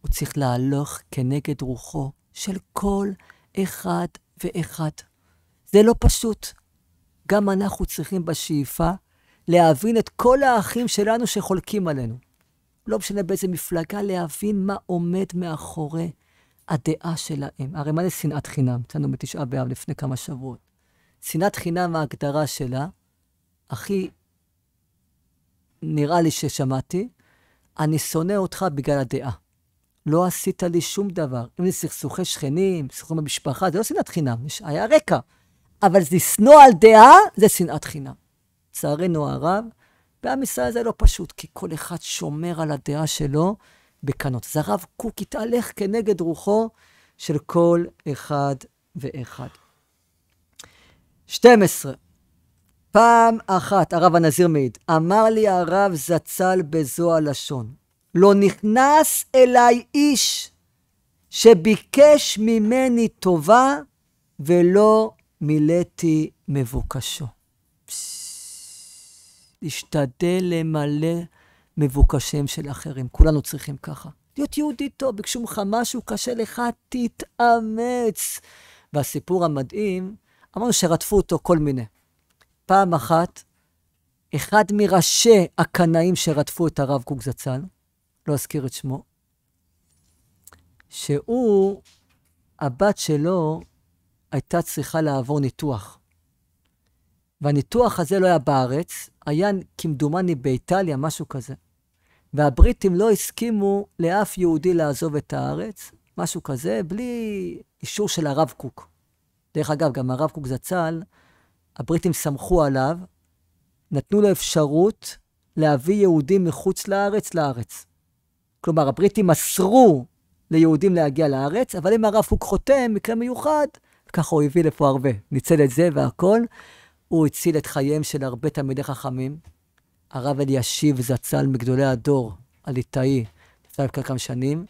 הוא צריך להלוך כנגד רוחו של כל אחד ואחד. זה לא פשוט. גם אנחנו צריכים בשאיפה להבין את כל האחים שלנו שחולקים עלינו. לא משנה באיזה מפלגה, להבין מה עומד מאחורי הדעה שלהם. הרי מה זה שנאת חינם? יצאנו בתשעה באב לפני כמה שבועות. שנאת חינם, ההגדרה שלה, הכי נראה לי ששמעתי, אני שונא אותך בגלל הדעה. לא עשית לי שום דבר. אם זה סכסוכי שכנים, סכסוכים במשפחה, זה לא שנאת חינם, היה רקע. אבל לשנוא על דעה, זה שנאת חינם. לצערנו הרב, בעם ישראל זה לא פשוט, כי כל אחד שומר על הדעה שלו, בקנות. אז הרב קוק התהלך כנגד רוחו של כל אחד ואחד. 12. פעם אחת, הרב הנזיר מעיד, אמר לי הרב זצ"ל בזו הלשון, לא נכנס אליי איש שביקש ממני טובה ולא מילאתי מבוקשו. השתדל למלא מבוקשים של אחרים. כולנו צריכים ככה. להיות יהודי טוב, ביקשו ממך משהו קשה לך, תתאמץ. והסיפור המדהים, אמרנו שרדפו אותו כל מיני. פעם אחת, אחד מראשי הקנאים שרדפו את הרב קוק זצ"ל, לא אזכיר את שמו, שהוא, הבת שלו הייתה צריכה לעבור ניתוח. והניתוח הזה לא היה בארץ, היה כמדומני באיטליה, משהו כזה. והבריטים לא הסכימו לאף יהודי לעזוב את הארץ, משהו כזה, בלי אישור של הרב קוק. דרך אגב, גם הרב קוק זצ"ל, הבריטים סמכו עליו, נתנו לו אפשרות להביא יהודים מחוץ לארץ לארץ. כלומר, הבריטים אסרו ליהודים להגיע לארץ, אבל אם הרב קוק חותם, מקרה מיוחד, ככה הוא הביא לפה הרבה. ניצל את זה והכל. הוא הציל את חייהם של הרבה תלמידי חכמים. הרב אלישיב זצ"ל, מגדולי הדור, הליטאי, לפני כמה שנים.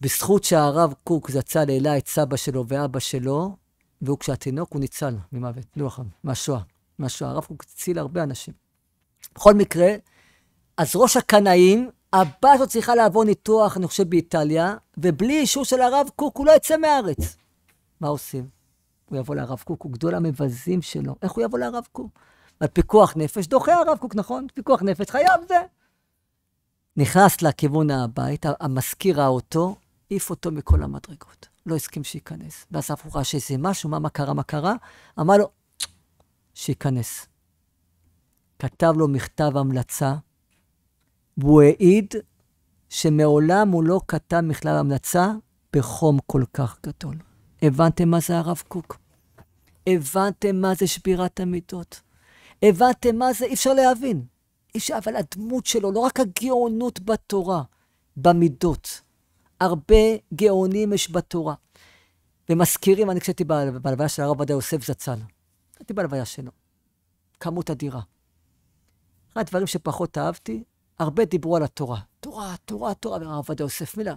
בזכות שהרב קוק זצ"ל העלה את סבא שלו ואבא שלו, והוא כשהתינוק הוא ניצל ממוות, לא אחר, מהשואה. מהשואה. הרב קוק הציל הרבה אנשים. בכל מקרה, אז ראש הקנאים, הבת הזאת צריכה לעבור ניתוח, אני חושב, באיטליה, ובלי אישור של הרב קוק הוא לא יצא מהארץ. מה עושים? הוא יבוא לרב קוק, הוא גדול המבזים שלו. איך הוא יבוא לרב קוק? פיקוח נפש דוחה הרב קוק, נכון? פיקוח נפש חייב זה. נכנס לכיוון הבית, המזכיר ראה אותו, העיף אותו מכל המדרגות. לא הסכים שייכנס. ואז אף הוא ראה שזה משהו, מה, מה קרה, מה קרה? אמר לו, שייכנס. כתב לו מכתב המלצה, והוא העיד שמעולם הוא לא כתב מכתב המלצה בחום כל כך גדול. הבנתם מה זה הרב קוק? הבנתם מה זה שבירת המידות. הבנתם מה זה, אי אפשר להבין. אישה, אבל הדמות שלו, לא רק הגאונות בתורה, במידות. הרבה גאונים יש בתורה. ומזכירים, אני כשהייתי בהלוויה של הרב עובדיה יוסף זצ"ל, הייתי בהלוויה שלו, כמות אדירה. אחד הדברים שפחות אהבתי, הרבה דיברו על התורה. תורה, תורה, תורה, והרב עובדיה יוסף מילה.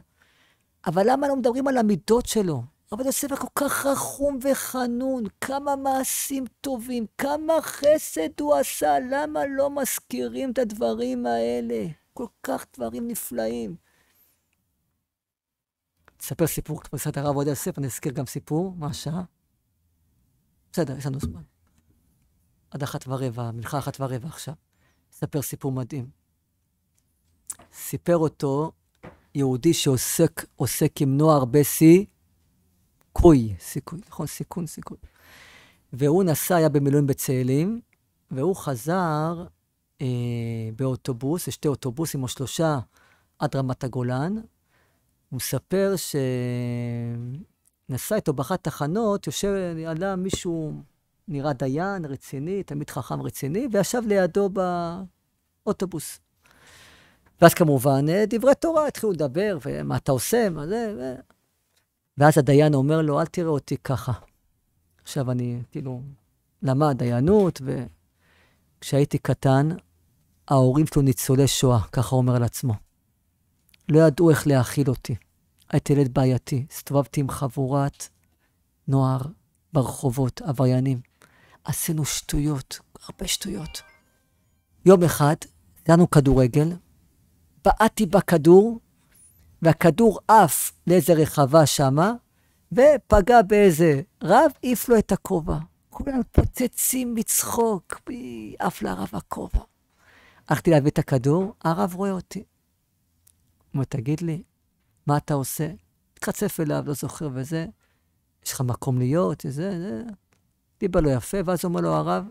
אבל למה לא מדברים על המידות שלו? אבל יוסף היה כל כך רחום וחנון, כמה מעשים טובים, כמה חסד הוא עשה, למה לא מזכירים את הדברים האלה? כל כך דברים נפלאים. תספר סיפור כתפסת הרב עובדיה יוסף, אני אזכיר גם סיפור, מה השעה? בסדר, יש לנו זמן. עד אחת ורבע, מנחה אחת ורבע עכשיו. אספר סיפור מדהים. סיפר אותו יהודי שעוסק עוסק עם נוער בשיא, סיכוי, סיכוי, נכון, סיכון, סיכוי. והוא נסע, היה במילואים בצאלים, והוא חזר אה, באוטובוס, שתי אוטובוסים או שלושה עד רמת הגולן. הוא מספר שנסע איתו באחת תחנות, יושב, עלה מישהו, נראה דיין, רציני, תלמיד חכם רציני, וישב לידו באוטובוס. ואז כמובן, אה, דברי תורה, התחילו לדבר, ומה אתה עושה, מה זה, ו... ואז הדיין אומר לו, אל תראה אותי ככה. עכשיו אני, כאילו, למד דיינות, וכשהייתי קטן, ההורים שלו ניצולי שואה, ככה אומר על עצמו. לא ידעו איך להאכיל אותי. הייתי ילד בעייתי, הסתובבתי עם חבורת נוער ברחובות, עבריינים. עשינו שטויות, הרבה שטויות. יום אחד, נתנו כדורגל, בעטתי בכדור, והכדור עף לאיזה רחבה שמה, ופגע באיזה רב, עיף לו את הכובע. כולם פוצצים מצחוק, עף לרב הכובע. הלכתי להביא את הכדור, הרב רואה אותי. הוא אומר, תגיד לי, מה אתה עושה? מתחצף אליו, לא זוכר וזה, יש לך מקום להיות, וזה, זה. דיבר לו יפה, ואז אומר לו הרב,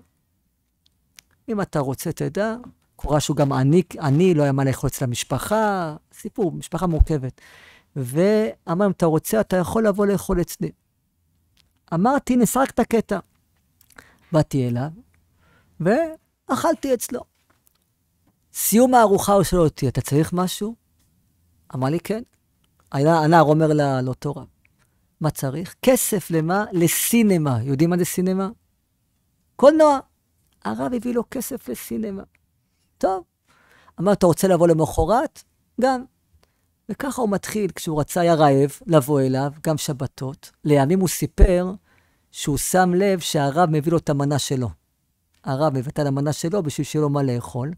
אם אתה רוצה, תדע, קורה שהוא גם עני, עני, לא היה מה לאכול אצל המשפחה, סיפור, משפחה מורכבת. ואמר, אם אתה רוצה, אתה יכול לבוא לאכול אצלי. אמרתי, נסרק את הקטע. באתי אליו, ואכלתי אצלו. סיום הארוחה הוא שואל אותי, אתה צריך משהו? אמר לי, כן. היה, הנער אומר לה, לא תורה. מה צריך? כסף למה? לסינמה. יודעים מה זה סינמה? קולנוע. הרב הביא לו כסף לסינמה. טוב. אמר, אתה רוצה לבוא למחרת? גם. וככה הוא מתחיל, כשהוא רצה, היה רעב, לבוא אליו, גם שבתות. לימים הוא סיפר שהוא שם לב שהרב מביא לו את המנה שלו. הרב מביא את המנה שלו בשביל שיהיה לו מה לאכול.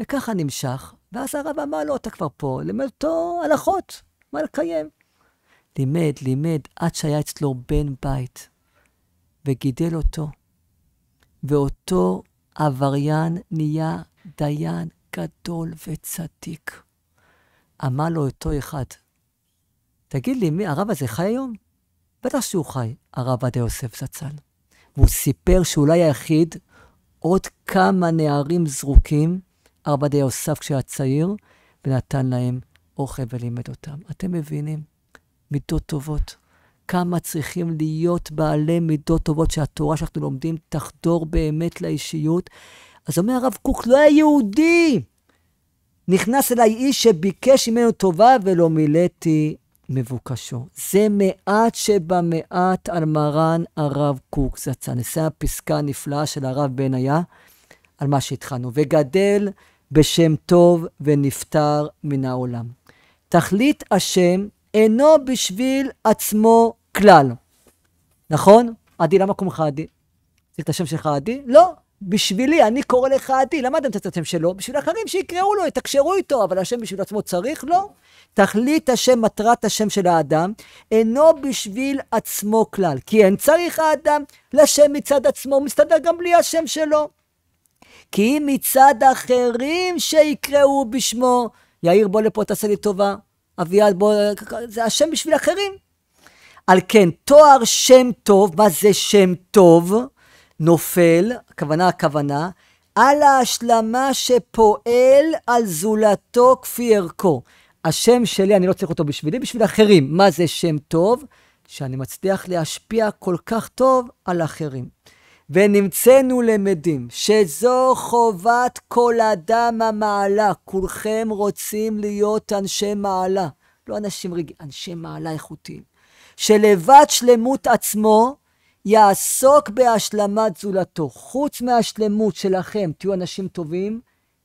וככה נמשך, ואז הרב אמר לו, אתה כבר פה, לימד אותו הלכות, מה לקיים. לימד, לימד, עד שהיה אצלו בן בית, וגידל אותו. ואותו עבריין נהיה דיין גדול וצדיק. אמר לו אותו אחד, תגיד לי, מי, הרב הזה חי היום? בטח שהוא חי, הרב עדה יוסף זצ"ל. והוא סיפר שאולי היחיד, עוד כמה נערים זרוקים, הרב עדה יוסף כשהיה צעיר, ונתן להם אוכל ולימד אותם. אתם מבינים? מידות טובות. כמה צריכים להיות בעלי מידות טובות, שהתורה שאנחנו לומדים תחדור באמת לאישיות. אז אומר הרב קוק, לא היה יהודי. נכנס אליי איש שביקש ממנו טובה ולא מילאתי מבוקשו. זה מעט שבמעט על מרן הרב קוק זצ"ל. נשא הפסקה הנפלאה של הרב בניה על מה שהתחלנו. וגדל בשם טוב ונפטר מן העולם. תכלית השם אינו בשביל עצמו כלל. נכון? עדי, למה לך עדי? צריך את השם שלך עדי? לא. בשבילי, אני קורא לך עדי, למה אתם את השם שלו? בשביל אחרים שיקראו לו, יתקשרו איתו, אבל השם בשביל עצמו צריך? לו? תכלית השם, מטרת השם של האדם, אינו בשביל עצמו כלל, כי אין צריך האדם לשם מצד עצמו, הוא מסתדר גם בלי השם שלו. כי אם מצד אחרים שיקראו בשמו, יאיר בוא לפה תעשה לי טובה, אביעד בוא, זה השם בשביל אחרים. על כן, תואר שם טוב, מה זה שם טוב? נופל הכוונה, הכוונה, על ההשלמה שפועל על זולתו כפי ערכו. השם שלי, אני לא צריך אותו בשבילי, בשביל אחרים. מה זה שם טוב? שאני מצליח להשפיע כל כך טוב על אחרים. ונמצאנו למדים שזו חובת כל אדם המעלה. כולכם רוצים להיות אנשי מעלה. לא אנשים רגעים, אנשי מעלה איכותיים. שלבד שלמות עצמו, יעסוק בהשלמת זולתו. חוץ מהשלמות שלכם, תהיו אנשים טובים,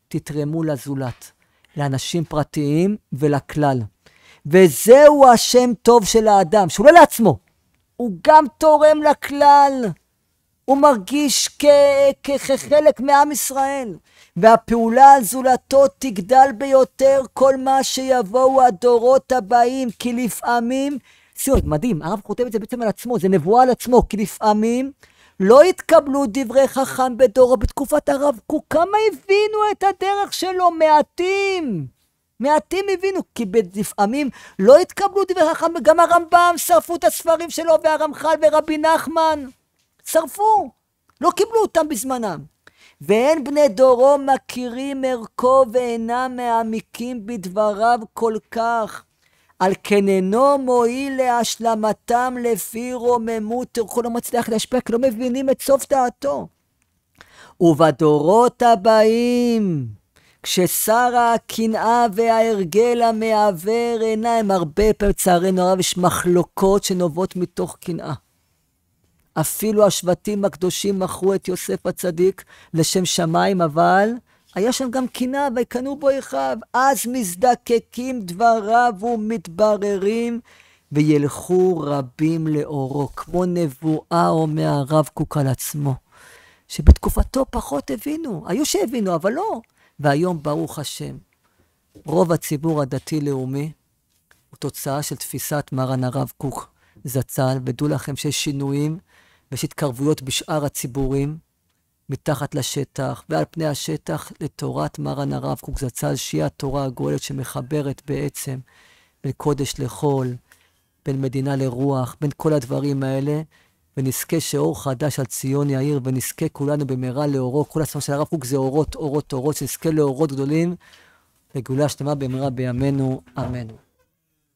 תתרמו לזולת, לאנשים פרטיים ולכלל. וזהו השם טוב של האדם, שהוא לא לעצמו, הוא גם תורם לכלל. הוא מרגיש כ- כחלק מעם ישראל. והפעולה על זולתו תגדל ביותר כל מה שיבואו הדורות הבאים, כי לפעמים ציון, מדהים, הרב כותב את זה בעצם על עצמו, זה נבואה על עצמו, כי לפעמים לא התקבלו דברי חכם בדורו בתקופת הרב קוק, כמה הבינו את הדרך שלו? מעטים. מעטים הבינו, כי לפעמים לא התקבלו דברי חכם, גם הרמב"ם שרפו את הספרים שלו, והרמח"ל ורבי נחמן, שרפו, לא קיבלו אותם בזמנם. ואין בני דורו מכירים ערכו ואינם מעמיקים בדבריו כל כך. על כן אינו מועיל להשלמתם לפי רוממות הוא לא מצליח להשפיע, כי לא מבינים את סוף דעתו. ובדורות הבאים, כשסרה הקנאה וההרגל המעוור עיניים, הרבה פעמים, לצערנו הרב, יש מחלוקות שנובעות מתוך קנאה. אפילו השבטים הקדושים מכרו את יוסף הצדיק לשם שמיים, אבל היה שם גם קינה, ויקנאו בו אחיו. אז מזדקקים דבריו ומתבררים, וילכו רבים לאורו, כמו נבואה אומר הרב קוק על עצמו, שבתקופתו פחות הבינו. היו שהבינו, אבל לא. והיום, ברוך השם, רוב הציבור הדתי-לאומי הוא תוצאה של תפיסת מרן הרב קוק זצ"ל, ודעו לכם שיש שינויים ויש התקרבויות בשאר הציבורים. מתחת לשטח ועל פני השטח לתורת מרן הרב קוק זצ"ל, שהיא התורה הגואלת שמחברת בעצם בין קודש לחול, בין מדינה לרוח, בין כל הדברים האלה, ונזכה שאור חדש על ציון יאיר, ונזכה כולנו במהרה לאורו, כל הספר של הרב קוק זה אורות, אורות, אורות, שנזכה לאורות גדולים, לגאולה שלמה במהרה בימינו, אמן.